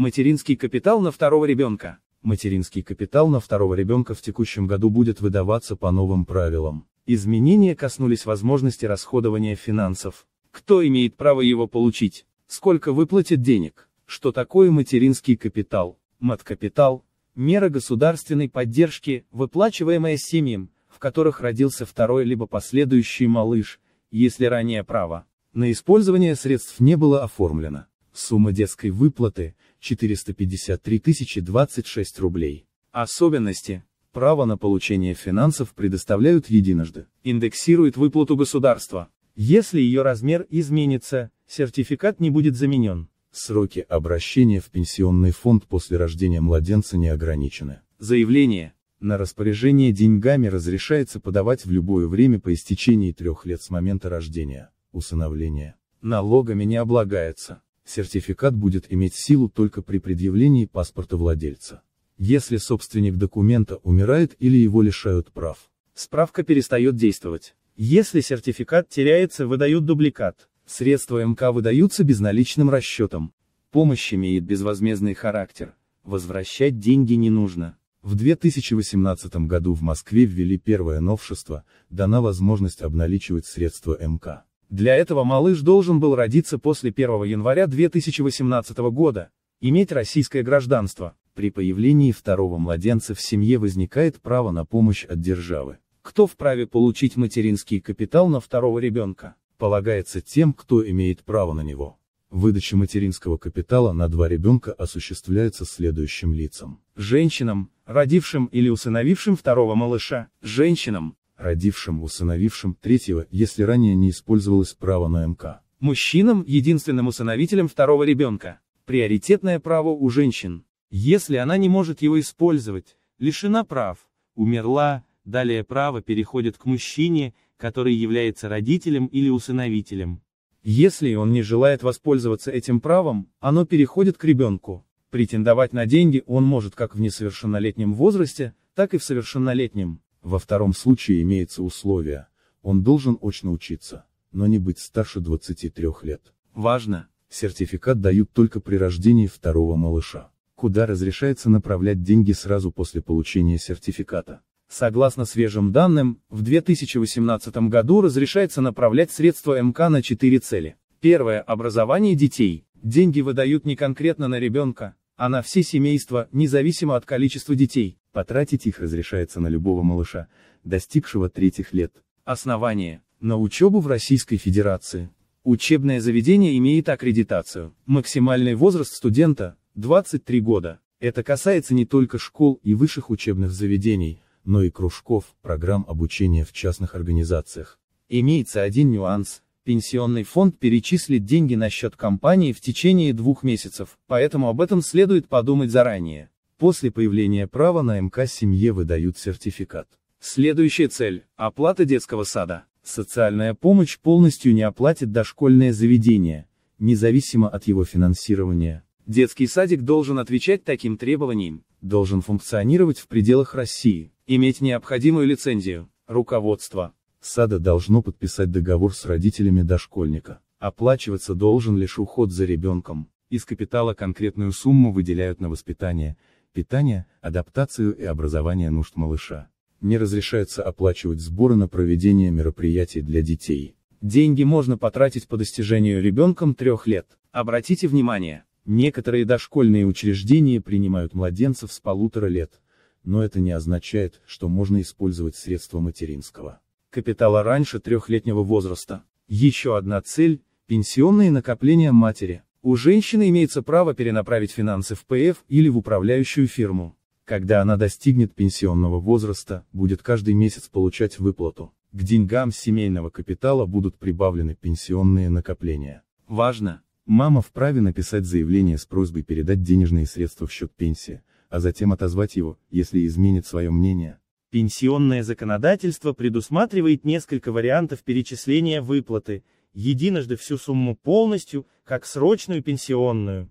Материнский капитал на второго ребенка. Материнский капитал на второго ребенка в текущем году будет выдаваться по новым правилам. Изменения коснулись возможности расходования финансов. Кто имеет право его получить? Сколько выплатит денег? Что такое материнский капитал? Маткапитал – мера государственной поддержки, выплачиваемая семьям, в которых родился второй либо последующий малыш, если ранее право на использование средств не было оформлено. Сумма детской выплаты – 453 026 рублей. Особенности. Право на получение финансов предоставляют единожды. Индексирует выплату государства. Если ее размер изменится, сертификат не будет заменен. Сроки обращения в пенсионный фонд после рождения младенца не ограничены. Заявление. На распоряжение деньгами разрешается подавать в любое время по истечении трех лет с момента рождения, усыновления. Налогами не облагается сертификат будет иметь силу только при предъявлении паспорта владельца. Если собственник документа умирает или его лишают прав, справка перестает действовать. Если сертификат теряется, выдают дубликат. Средства МК выдаются безналичным расчетом. Помощь имеет безвозмездный характер. Возвращать деньги не нужно. В 2018 году в Москве ввели первое новшество, дана возможность обналичивать средства МК. Для этого малыш должен был родиться после 1 января 2018 года, иметь российское гражданство. При появлении второго младенца в семье возникает право на помощь от державы. Кто вправе получить материнский капитал на второго ребенка? Полагается тем, кто имеет право на него. Выдача материнского капитала на два ребенка осуществляется следующим лицам. Женщинам, родившим или усыновившим второго малыша, женщинам, родившим, усыновившим, третьего, если ранее не использовалось право на МК. Мужчинам, единственным усыновителем второго ребенка, приоритетное право у женщин. Если она не может его использовать, лишена прав, умерла, далее право переходит к мужчине, который является родителем или усыновителем. Если он не желает воспользоваться этим правом, оно переходит к ребенку. Претендовать на деньги он может как в несовершеннолетнем возрасте, так и в совершеннолетнем. Во втором случае имеется условие, он должен очно учиться, но не быть старше 23 лет. Важно, сертификат дают только при рождении второго малыша, куда разрешается направлять деньги сразу после получения сертификата. Согласно свежим данным, в 2018 году разрешается направлять средства МК на четыре цели. Первое – образование детей. Деньги выдают не конкретно на ребенка, а на все семейства, независимо от количества детей. Потратить их разрешается на любого малыша, достигшего третьих лет. Основание. На учебу в Российской Федерации. Учебное заведение имеет аккредитацию. Максимальный возраст студента – 23 года. Это касается не только школ и высших учебных заведений, но и кружков, программ обучения в частных организациях. Имеется один нюанс. Пенсионный фонд перечислит деньги на счет компании в течение двух месяцев, поэтому об этом следует подумать заранее. После появления права на МК семье выдают сертификат. Следующая цель – оплата детского сада. Социальная помощь полностью не оплатит дошкольное заведение, независимо от его финансирования. Детский садик должен отвечать таким требованиям, должен функционировать в пределах России, иметь необходимую лицензию, руководство. Сада должно подписать договор с родителями дошкольника. Оплачиваться должен лишь уход за ребенком. Из капитала конкретную сумму выделяют на воспитание – питания, адаптацию и образование нужд малыша. Не разрешается оплачивать сборы на проведение мероприятий для детей. Деньги можно потратить по достижению ребенком трех лет. Обратите внимание, некоторые дошкольные учреждения принимают младенцев с полутора лет, но это не означает, что можно использовать средства материнского капитала раньше трехлетнего возраста. Еще одна цель – пенсионные накопления матери. У женщины имеется право перенаправить финансы в ПФ или в управляющую фирму. Когда она достигнет пенсионного возраста, будет каждый месяц получать выплату. К деньгам семейного капитала будут прибавлены пенсионные накопления. Важно! Мама вправе написать заявление с просьбой передать денежные средства в счет пенсии, а затем отозвать его, если изменит свое мнение. Пенсионное законодательство предусматривает несколько вариантов перечисления выплаты, единожды всю сумму полностью, как срочную пенсионную.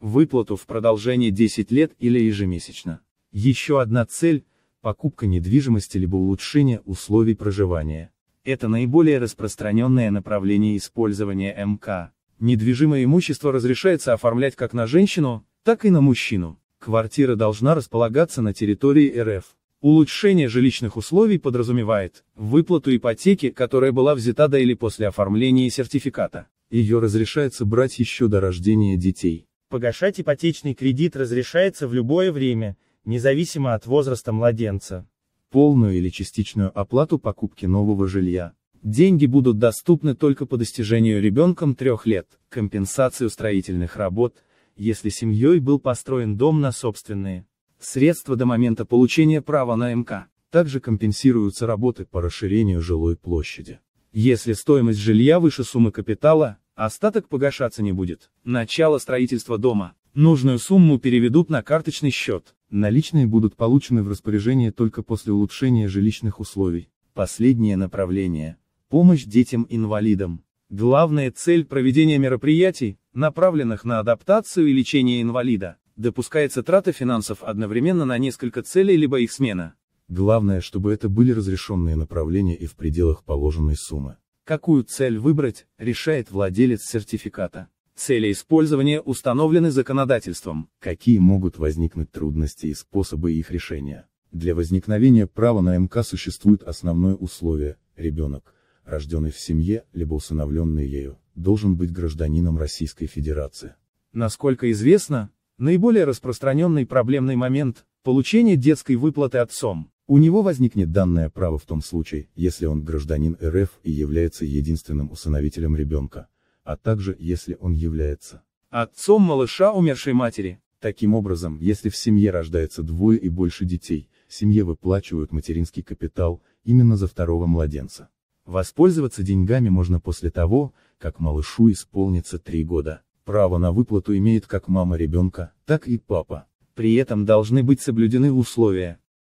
Выплату в продолжение 10 лет или ежемесячно. Еще одна цель – покупка недвижимости либо улучшение условий проживания. Это наиболее распространенное направление использования МК. Недвижимое имущество разрешается оформлять как на женщину, так и на мужчину. Квартира должна располагаться на территории РФ. Улучшение жилищных условий подразумевает выплату ипотеки, которая была взята до или после оформления сертификата. Ее разрешается брать еще до рождения детей. Погашать ипотечный кредит разрешается в любое время, независимо от возраста младенца. Полную или частичную оплату покупки нового жилья. Деньги будут доступны только по достижению ребенком трех лет, компенсацию строительных работ, если семьей был построен дом на собственные Средства до момента получения права на МК. Также компенсируются работы по расширению жилой площади. Если стоимость жилья выше суммы капитала, остаток погашаться не будет. Начало строительства дома. Нужную сумму переведут на карточный счет. Наличные будут получены в распоряжение только после улучшения жилищных условий. Последнее направление. Помощь детям-инвалидам. Главная цель проведения мероприятий, направленных на адаптацию и лечение инвалида, Допускается трата финансов одновременно на несколько целей либо их смена. Главное, чтобы это были разрешенные направления и в пределах положенной суммы. Какую цель выбрать, решает владелец сертификата. Цели использования установлены законодательством. Какие могут возникнуть трудности и способы их решения? Для возникновения права на МК существует основное условие – ребенок, рожденный в семье, либо усыновленный ею, должен быть гражданином Российской Федерации. Насколько известно, Наиболее распространенный проблемный момент – получение детской выплаты отцом. У него возникнет данное право в том случае, если он гражданин РФ и является единственным усыновителем ребенка, а также если он является отцом малыша умершей матери. Таким образом, если в семье рождается двое и больше детей, семье выплачивают материнский капитал именно за второго младенца. Воспользоваться деньгами можно после того, как малышу исполнится три года. Право на выплату имеет как мама ребенка, так и папа. При этом должны быть соблюдены условия,